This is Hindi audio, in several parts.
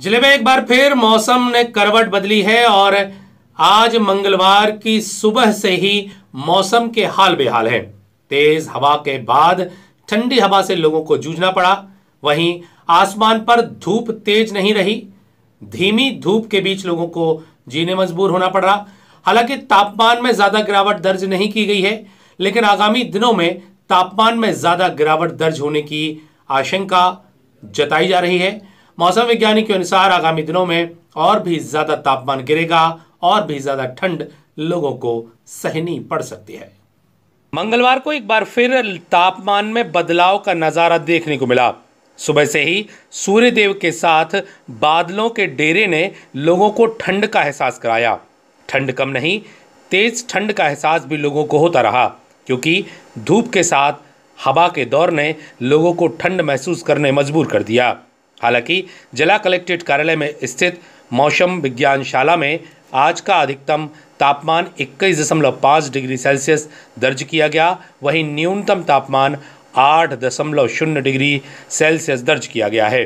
जिले में एक बार फिर मौसम ने करवट बदली है और आज मंगलवार की सुबह से ही मौसम के हाल बेहाल है तेज हवा के बाद ठंडी हवा से लोगों को जूझना पड़ा वहीं आसमान पर धूप तेज नहीं रही धीमी धूप के बीच लोगों को जीने मजबूर होना पड़ रहा हालांकि तापमान में ज्यादा गिरावट दर्ज नहीं की गई है लेकिन आगामी दिनों में तापमान में ज्यादा गिरावट दर्ज होने की आशंका जताई जा रही है मौसम विज्ञानी के अनुसार आगामी दिनों में और भी ज्यादा तापमान गिरेगा और भी ज्यादा ठंड लोगों को सहनी पड़ सकती है मंगलवार को एक बार फिर तापमान में बदलाव का नज़ारा देखने को मिला सुबह से ही सूर्यदेव के साथ बादलों के डेरे ने लोगों को ठंड का एहसास कराया ठंड कम नहीं तेज़ ठंड का एहसास भी लोगों को होता रहा क्योंकि धूप के साथ हवा के दौर ने लोगों को ठंड महसूस करने मजबूर कर दिया हालांकि जिला कलेक्ट्रेट कार्यालय में स्थित मौसम विज्ञान शाला में आज का अधिकतम तापमान 21.5 डिग्री सेल्सियस दर्ज किया गया वहीं न्यूनतम तापमान 8.0 डिग्री सेल्सियस दर्ज किया गया है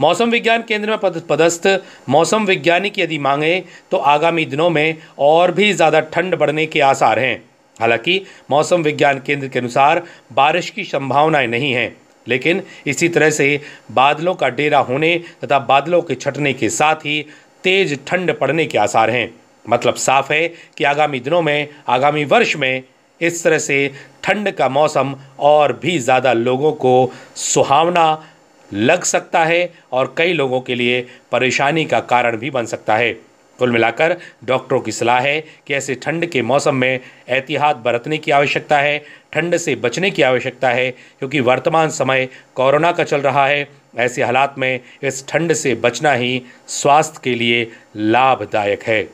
मौसम विज्ञान केंद्र में पदस्थ मौसम विज्ञानी की यदि मांगे तो आगामी दिनों में और भी ज़्यादा ठंड बढ़ने के आसार हैं हालांकि मौसम विज्ञान केंद्र के अनुसार बारिश की संभावनाएं नहीं हैं लेकिन इसी तरह से बादलों का डेरा होने तथा बादलों के छटने के साथ ही तेज ठंड पड़ने के आसार हैं मतलब साफ है कि आगामी दिनों में आगामी वर्ष में इस तरह से ठंड का मौसम और भी ज़्यादा लोगों को सुहावना लग सकता है और कई लोगों के लिए परेशानी का कारण भी बन सकता है कुल मिलाकर डॉक्टरों की सलाह है कि ऐसे ठंड के मौसम में एहतियात बरतने की आवश्यकता है ठंड से बचने की आवश्यकता है क्योंकि वर्तमान समय कोरोना का चल रहा है ऐसे हालात में इस ठंड से बचना ही स्वास्थ्य के लिए लाभदायक है